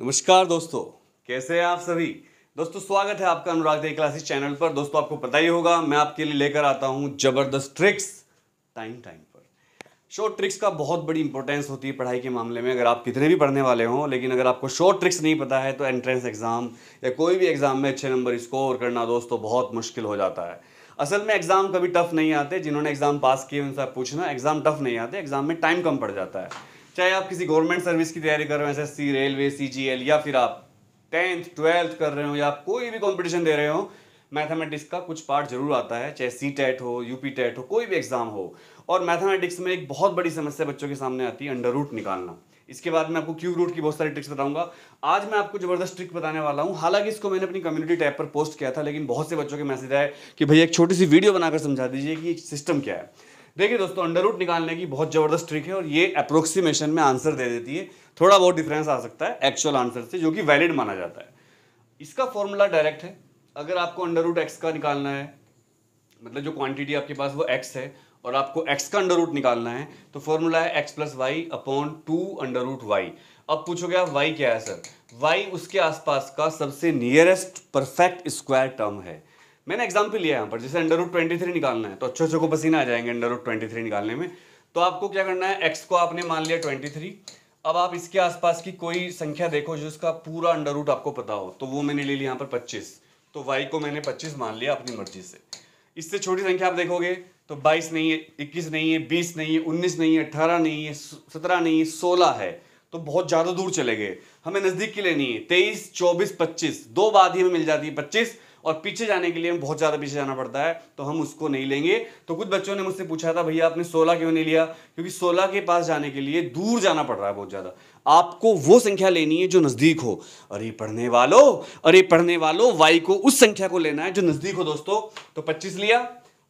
नमस्कार दोस्तों कैसे हैं आप सभी दोस्तों स्वागत है आपका अनुराग दे क्लासेस चैनल पर दोस्तों आपको पता ही होगा मैं आपके लिए लेकर आता हूँ जबरदस्त ट्रिक्स टाइम टाइम पर शॉर्ट ट्रिक्स का बहुत बड़ी इंपॉर्टेंस होती है पढ़ाई के मामले में अगर आप कितने भी पढ़ने वाले हों लेकिन अगर आपको शॉर्ट ट्रिक्स नहीं पता है तो एंट्रेंस एग्ज़ाम या कोई भी एग्ज़ाम में अच्छे नंबर स्कोर करना दोस्तों बहुत मुश्किल हो जाता है असल में एग्ज़ाम कभी टफ नहीं आते जिन्होंने एग्ज़ाम पास किए उनसे पूछना एग्ज़ाम टफ नहीं आते एग्ज़ाम में टाइम कम पड़ जाता है चाहे आप किसी गवर्नमेंट सर्विस की तैयारी कर रहे हो एस एस रेलवे सी या फिर आप टेंथ ट्वेल्थ कर रहे हो या आप कोई भी कॉम्पिटिशन दे रहे हो मैथमेटिक्स का कुछ पार्ट जरूर आता है चाहे सी टेट हो यूपी टेट हो कोई भी एग्ज़ाम हो और मैथमेटिक्स में एक बहुत बड़ी समस्या बच्चों के सामने आती है अंडर रूट निकालना इसके बाद मैं आपको क्यू रूट की बहुत सारी ट्रिक्स बताऊंगा आज मैं आपको जबरदस्त ट्रिक बताने वाला हूं हालांकि इसको मैंने अपनी कम्युनिटी टैब पर पोस्ट किया था लेकिन बहुत से बच्चों के मैसेज आए कि भैया एक छोटी सी वीडियो बनाकर समझा दीजिए कि सिस्टम क्या है देखिए दोस्तों अंडर रूट निकालने की बहुत ज़बरदस्त ट्रिक है और ये अप्रोक्सीमेशन में आंसर दे देती है थोड़ा बहुत डिफरेंस आ सकता है एक्चुअल आंसर से जो कि वैलिड माना जाता है इसका फॉर्मूला डायरेक्ट है अगर आपको अंडर रूट एक्स का निकालना है मतलब जो क्वांटिटी आपके पास वो एक्स है और आपको एक्स का अंडर रूट निकालना है तो फॉर्मूला है X plus Y upon two under root Y अब पूछोगे आप वाई क्या है सर वाई उसके आसपास का सबसे नियरेस्ट परफेक्ट स्क्वायर टर्म है मैंने एग्जाम्पल लिया यहाँ पर जैसे अंडर रूट ट्वेंटी थ्री निकालना है तो अच्छे अच्छे को पसीना आ जाएंगे अंडर रूट ट्वेंटी थ्री निकालने में तो आपको क्या करना है एक्स को आपने मान लिया ट्वेंटी थ्री अब आप इसके आसपास की कोई संख्या देखो जिसका पूरा अंडर रूट आपको पता हो तो वो मैंने ले लिया यहाँ पर पच्चीस तो वाई को मैंने पच्चीस मान लिया अपनी मर्जी से इससे छोटी संख्या आप देखोगे तो बाईस नहीं है इक्कीस नहीं है बीस नहीं है उन्नीस नहीं है अट्ठारह नहीं है सत्रह नहीं है सोलह है तो बहुत ज़्यादा दूर चले गए हमें नज़दीक की लेनी है तेईस चौबीस पच्चीस दो बाद ही हमें मिल जाती है पच्चीस और पीछे जाने के लिए बहुत ज़्यादा पीछे जाना पड़ता है तो हम उसको नहीं लेंगे तो कुछ बच्चों ने मुझसे पूछा था भैया आपने सोलह क्यों नहीं लिया क्योंकि सोलह के पास जाने के लिए दूर जाना पड़ रहा है बहुत ज़्यादा आपको वो संख्या लेनी है जो नज़दीक हो अरे पढ़ने वालों अरे पढ़ने वालों वाई को उस संख्या को लेना है जो नज़दीक हो दोस्तों तो पच्चीस लिया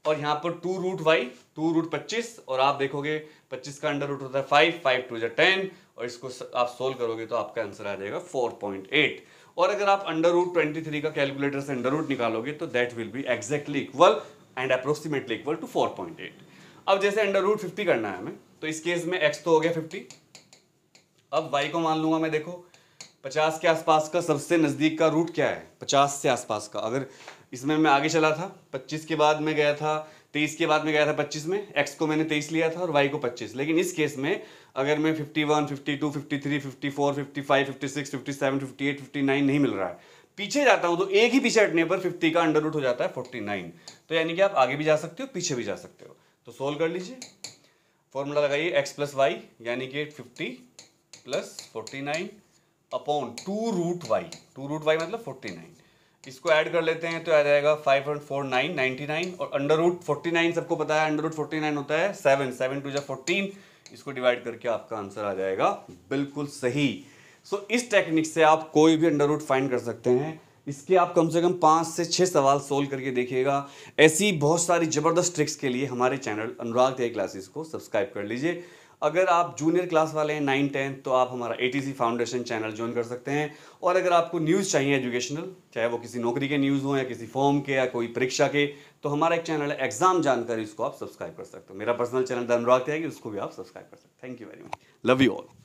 और यहाँ पर two root Y two root पच्चीस और आप देखोगे पच्चीस का अंडर रूट होता है फाइव फाइव टू जो टेन और इसको आप सोल्व करोगे तो आपका आंसर आ जाएगा 4.8 और अगर आप अंडर रूट ट्वेंटी का कैलकुलेटर से अंडर रूट निकालोगे तो that will be exactly equal and approximately equal to 4.8 अब जैसे अंडर रूट फिफ्टी करना है हमें तो इस केस में एक्स तो हो गया फिफ्टी अब वाई को मान लूंगा मैं देखो पचास के आसपास का सबसे नज़दीक का रूट क्या है पचास से आसपास का अगर इसमें मैं आगे चला था पच्चीस के बाद में गया था तेईस के बाद में गया था पच्चीस में एक्स को मैंने तेईस लिया था और वाई को पच्चीस लेकिन इस केस में अगर मैं fifty one fifty two fifty three fifty four fifty five fifty six fifty seven fifty eight fifty nine नहीं मिल रहा है पीछे जाता हूँ तो एक ही पीछे हटने पर फिफ्टी का अंडर रूट हो जाता है फोर्टी नाइन तो यानी कि आप आगे भी जा सकते हो पीछे भी जा सकते हो तो सोल्व कर लीजिए फॉर्मूला लगाइए एक्स प्लस वाई यानी कि fifty plus forty nine upon two root Y two root Y मतलब फोर्टी नाइन इसको ऐड कर लेते हैं तो आ जाएगा five hundred four nine ninety nine और अंडर रूट फोर्टी नाइन सबको पता है अंडर रूट फोर्टी नाइन होता है सेवन सेवन टू या फोर्टीन इसको डिवाइड करके आपका आंसर आ जाएगा बिल्कुल सही सो so, इस टेक्निक से आप कोई भी अंडर रूट फाइंड कर सकते हैं इसके आप कम से कम पाँच से छः सवाल सोल्व करके देखिएगा ऐसी बहुत सारी ज़बरदस्त ट्रिक्स के लिए हमारे चैनल अनुराग दे क्लासेस को सब्सक्राइब कर लीजिए अगर आप जूनियर क्लास वाले हैं नाइन टेंथ तो आप हमारा ए फाउंडेशन चैनल ज्वाइन कर सकते हैं और अगर आपको न्यूज़ चाहिए एजुकेशनल चाहे वो किसी नौकरी के न्यूज़ हो या किसी फॉर्म के या कोई परीक्षा के तो हमारा एक चैनल है एग्जाम जानकारी इसको आप सब्सक्राइब कर सकते हो मेरा पर्सनल चैनल धनराग त्यागी उसको भी आप सब्सक्राइब कर सकते हैं thank you very much love you all